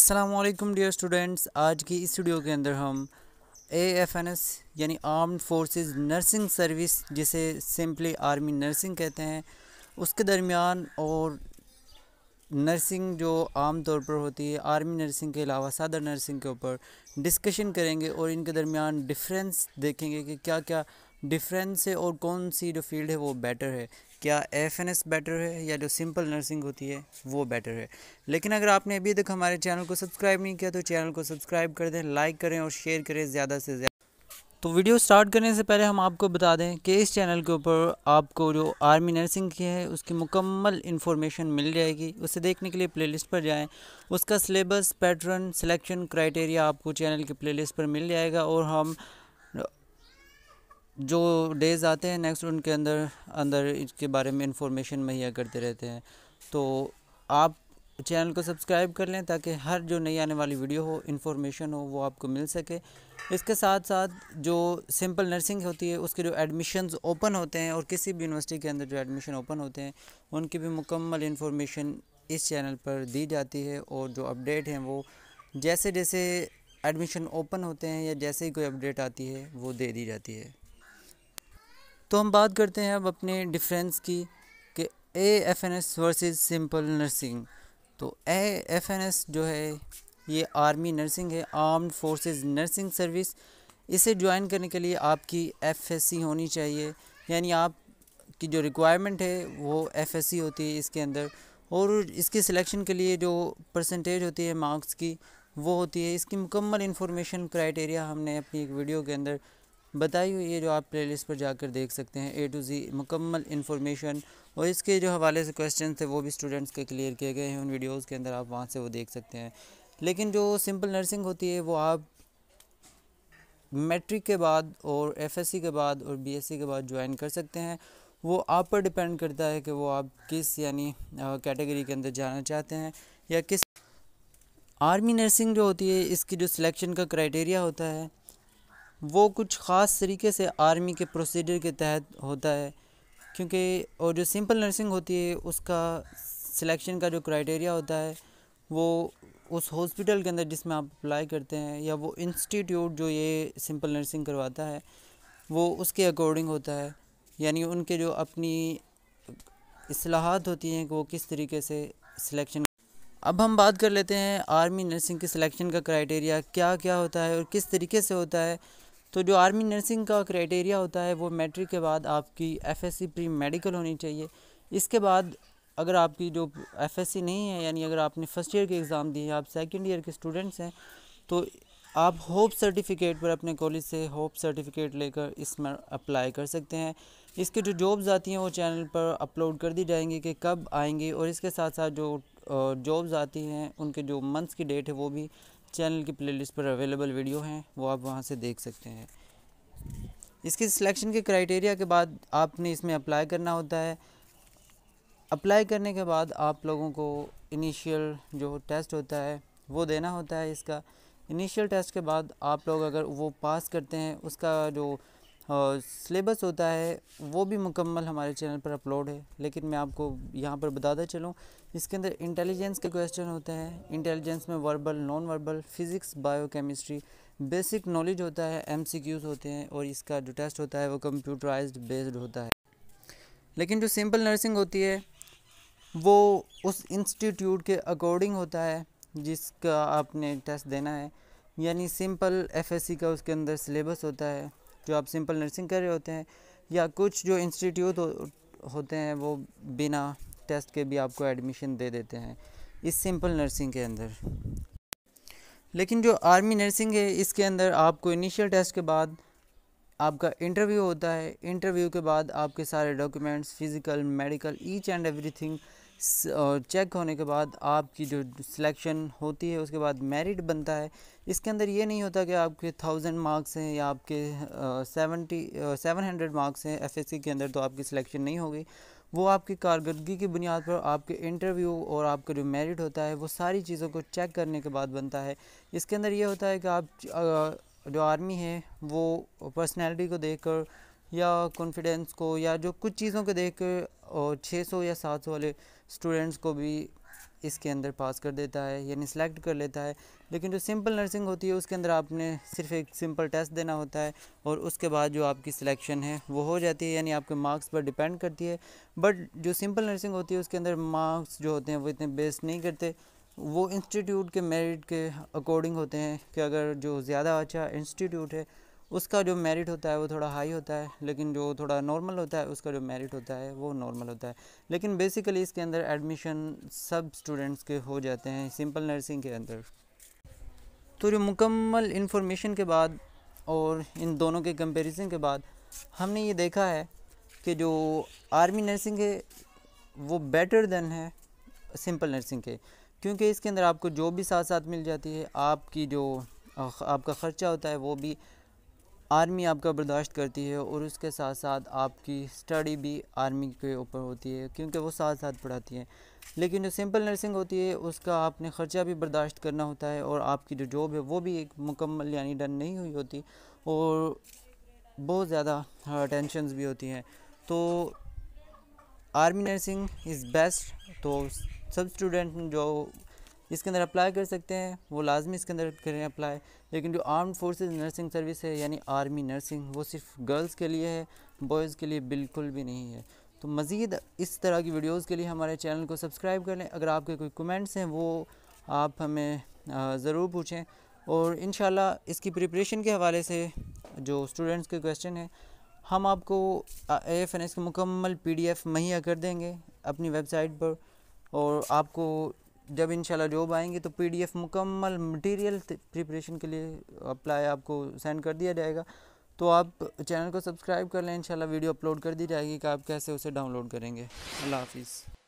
Aslam dear students आज की इस वीडियो के अंदर हम ए एफ एन एस यानी आर्म फोर्सेस नर्सिंग सर्विस जिसे सिंपली आर्मी नर्सिंग कहते हैं उसके दरमियान और नर्सिंग जो आम तौर पर होती है आर्मी नर्सिंग के अलावा सादर नर्सिंग के ऊपर डिस्कशन करेंगे और इनके दरमियान डिफरेंस देखेंगे कि क्या क्या डिफरेंस है और कौन सी जो फील्ड है वो बेटर है क्या एफ एन एस बेटर है या जो सिंपल नर्सिंग होती है वो बेटर है लेकिन अगर आपने अभी तक हमारे चैनल को सब्सक्राइब नहीं किया तो चैनल को सब्सक्राइब कर दें लाइक करें और शेयर करें ज़्यादा से ज़्यादा तो वीडियो स्टार्ट करने से पहले हम आपको बता दें कि इस चैनल के ऊपर आपको जो आर्मी नर्सिंग की है उसकी मुकम्मल इन्फॉर्मेशन मिल जाएगी उसे देखने के लिए प्लेलिस्ट पर जाएं उसका सिलेबस पैटर्न सिलेक्शन क्राइटेरिया आपको चैनल के प्लेलिस्ट पर मिल जाएगा और हम जो डेज़ आते हैं नेक्स्ट उनके अंदर अंदर इसके बारे में इंफॉर्मेशन मुहैया करते रहते हैं तो आप चैनल को सब्सक्राइब कर लें ताकि हर जो नई आने वाली वीडियो हो इन्फॉर्मेशन हो वो आपको मिल सके इसके साथ साथ जो सिंपल नर्सिंग होती है उसके जो एडमिशन्स ओपन होते हैं और किसी भी यूनिवर्सिटी के अंदर जो एडमिशन ओपन होते हैं उनकी भी मुकम्मल इन्फॉर्मेशन इस चैनल पर दी जाती है और जो अपडेट हैं वो जैसे जैसे एडमिशन ओपन होते हैं या जैसे ही कोई अपडेट आती है वो दे दी जाती है तो हम बात करते हैं अब अपने डिफरेंस की कि A F N S versus simple nursing तो ए एफ एन एस जो है ये आर्मी नर्सिंग है आर्म्ड फोर्सेस नर्सिंग सर्विस इसे ज्वाइन करने के लिए आपकी एफ एस सी होनी चाहिए यानी आप की जो रिक्वायरमेंट है वो एफ एस सी होती है इसके अंदर और इसके सिलेक्शन के लिए जो परसेंटेज होती है मार्क्स की वो होती है इसकी मुकम्मल इन्फॉर्मेशन क्राइटेरिया हमने अपनी एक वीडियो के अंदर बताई हुई है जो आप प्लेलिस्ट पर जाकर देख सकते हैं ए टू जी मुकम्मल इन्फॉर्मेशन और इसके जो हवाले से क्वेश्चन थे वो भी स्टूडेंट्स के क्लियर किए गए हैं उन वीडियोज़ के अंदर आप वहाँ से वो देख सकते हैं लेकिन जो सिंपल नर्सिंग होती है वो आप मैट्रिक के बाद और एफएससी के बाद और बीएससी के बाद ज्वाइन कर सकते हैं वो आप पर डिपेंड करता है कि वो आप किस यानी कैटेगरी के अंदर जाना चाहते हैं या किस आर्मी नर्सिंग जो होती है इसकी जो सिलेक्शन का क्राइटेरिया होता है वो कुछ ख़ास तरीके से आर्मी के प्रोसीडर के तहत होता है क्योंकि और जो सिंपल नर्सिंग होती है उसका सिलेक्शन का जो क्राइटेरिया होता है वो उस हॉस्पिटल के अंदर जिसमें आप अप्लाई करते हैं या वो इंस्टीट्यूट जो ये सिंपल नर्सिंग करवाता है वो उसके अकॉर्डिंग होता है यानी उनके जो अपनी असलाहत होती हैं कि वो किस तरीके से सिलेक्शन अब हम बात कर लेते हैं आर्मी नर्सिंग की सिलेक्शन का क्राइटेरिया क्या क्या होता है और किस तरीके से होता है तो जो आर्मी नर्सिंग का क्राइटेरिया होता है वो मैट्रिक के बाद आपकी एफएससी प्री मेडिकल होनी चाहिए इसके बाद अगर आपकी जो एफएससी नहीं है यानी अगर आपने फ़र्स्ट ईयर के एग्ज़ाम दिए आप सेकेंड ईयर के स्टूडेंट्स हैं तो आप होप सर्टिफिकेट पर अपने कॉलेज से होप सर्टिफिकेट लेकर इसमें अप्लाई कर सकते हैं इसके जो जॉब्स आती हैं वो चैनल पर अपलोड कर दी जाएंगी कि कब आएंगी और इसके साथ साथ जो जॉब्स आती हैं उनके जो मंथ्स की डेट है वो भी चैनल की प्लेलिस्ट पर अवेलेबल वीडियो हैं वो आप वहाँ से देख सकते हैं इसकी सिलेक्शन के क्राइटेरिया के बाद आपने इसमें अप्लाई करना होता है अप्लाई करने के बाद आप लोगों को इनिशियल जो टेस्ट होता है वो देना होता है इसका इनिशियल टेस्ट के बाद आप लोग अगर वो पास करते हैं उसका जो सिलेबस होता है वो भी मुकम्मल हमारे चैनल पर अपलोड है लेकिन मैं आपको यहाँ पर बताता चलूँ इसके अंदर इंटेलिजेंस के क्वेश्चन होते हैं इंटेलिजेंस में verbal non verbal physics biochemistry basic knowledge होता है एमसीक्यूज होते हैं और इसका जो टेस्ट होता है वो कंप्यूटराइज्ड बेस्ड होता है लेकिन जो सिंपल नर्सिंग होती है वो उस इंस्टीट्यूट के अकॉर्डिंग होता है जिसका आपने टेस्ट देना है यानी सिंपल एफएससी का उसके अंदर सिलेबस होता है जो आप सिंपल नर्सिंग कर रहे होते हैं या कुछ जो इंस्टीट्यूट हो, होते हैं वो बिना टेस्ट के भी आपको एडमिशन दे देते हैं इस सिंपल नर्सिंग के अंदर लेकिन जो आर्मी नर्सिंग है इसके अंदर आपको इनिशियल टेस्ट के बाद आपका इंटरव्यू होता है इंटरव्यू के बाद आपके सारे documents physical medical each and everything check होने के बाद आपकी जो सिलेक्शन होती है उसके बाद मेरिट बनता है इसके अंदर ये नहीं होता कि आपके थाउजेंड मार्क्स हैं या आपके सेवेंटी सेवन हंड्रेड मार्क्स हैं एफ के अंदर तो आपकी सिलेक्शन नहीं होगी वो आपकी कारकर्दगी की बुनियाद पर आपके इंटरव्यू और आपका जो मेरिट होता है वो सारी चीज़ों को चेक करने के बाद बनता है इसके अंदर ये होता है कि आप जो आर्मी है वो पर्सनैलिटी को देख कर या कॉन्फिडेंस को या जो कुछ चीज़ों को देख कर और छः सौ या सात सौ वाले स्टूडेंट्स को भी इसके अंदर पास कर देता है यानी सिलेक्ट कर लेता है लेकिन जो सिंपल नर्सिंग होती है उसके अंदर आपने सिर्फ एक सिंपल टेस्ट देना होता है और उसके बाद जो आपकी सिलेक्शन है वो हो जाती है यानी आपके मार्क्स पर डिपेंड करती है बट जो सिंपल नर्सिंग होती है उसके अंदर मार्क्स जो होते हैं वो इतने बेस नहीं करते वो इंस्टीट्यूट के मेरिट के अकॉर्डिंग होते हैं कि अगर जो ज़्यादा अच्छा इंस्टीट्यूट है उसका जो मेरिट होता है वो थोड़ा हाई होता है लेकिन जो थोड़ा नॉर्मल होता है उसका जो मेरिट होता है वो नॉर्मल होता है लेकिन बेसिकली इसके अंदर एडमिशन सब स्टूडेंट्स के हो जाते हैं सिंपल नर्सिंग के अंदर तो जो मुकम्मल इन्फॉर्मेशन के बाद और इन दोनों के कंपेरिजन के बाद हमने ये देखा है कि जो आर्मी नर्सिंग है वो बेटर देन है सिंपल नर्सिंग के क्योंकि इसके अंदर आपको जो भी साथ साथ मिल जाती है आपकी जो आपका ख़र्चा होता है वो भी आर्मी आपका बर्दाश्त करती है और उसके साथ साथ आपकी स्टडी भी आर्मी के ऊपर होती है क्योंकि वो साथ साथ पढ़ाती है लेकिन जो सिंपल नर्सिंग होती है उसका आपने ख़र्चा भी बर्दाश्त करना होता है और आपकी जो जॉब है वो भी एक मुकम्मल यानी डन नहीं हुई होती और बहुत ज़्यादा हाँ, टेंशन भी होती हैं तो आर्मी नर्सिंग इज़ बेस्ट तो सब स्टूडेंट जो इसके अंदर अप्लाई कर सकते हैं वो लाजमी इसके अंदर करें अप्लाई लेकिन जो आर्म फोर्सेज नर्सिंग सर्विस है यानी आर्मी नर्सिंग वो सिर्फ गर्ल्स के लिए है बॉयज़ के लिए बिल्कुल भी नहीं है तो मज़ीद इस तरह की वीडियोज़ के लिए हमारे चैनल को सब्सक्राइब कर लें अगर आपके कोई कमेंट्स हैं वो आप हमें ज़रूर पूछें और इन इसकी प्रिपरेशन के हवाले से जो स्टूडेंट्स के क्वेश्चन हैं हम आपको ए एफ एन एस का मुकम्मल पी डी एफ़ मुहैया कर देंगे अपनी वेबसाइट पर और आपको जब इंशाल्लाह जॉब आएंगे तो पीडीएफ मुकम्मल मटेरियल प्रिपरेशन के लिए अप्लाई आपको सेंड कर दिया जाएगा तो आप चैनल को सब्सक्राइब कर लें इंशाल्लाह वीडियो अपलोड कर दी जाएगी कि आप कैसे उसे डाउनलोड करेंगे अल्लाह हाफिज़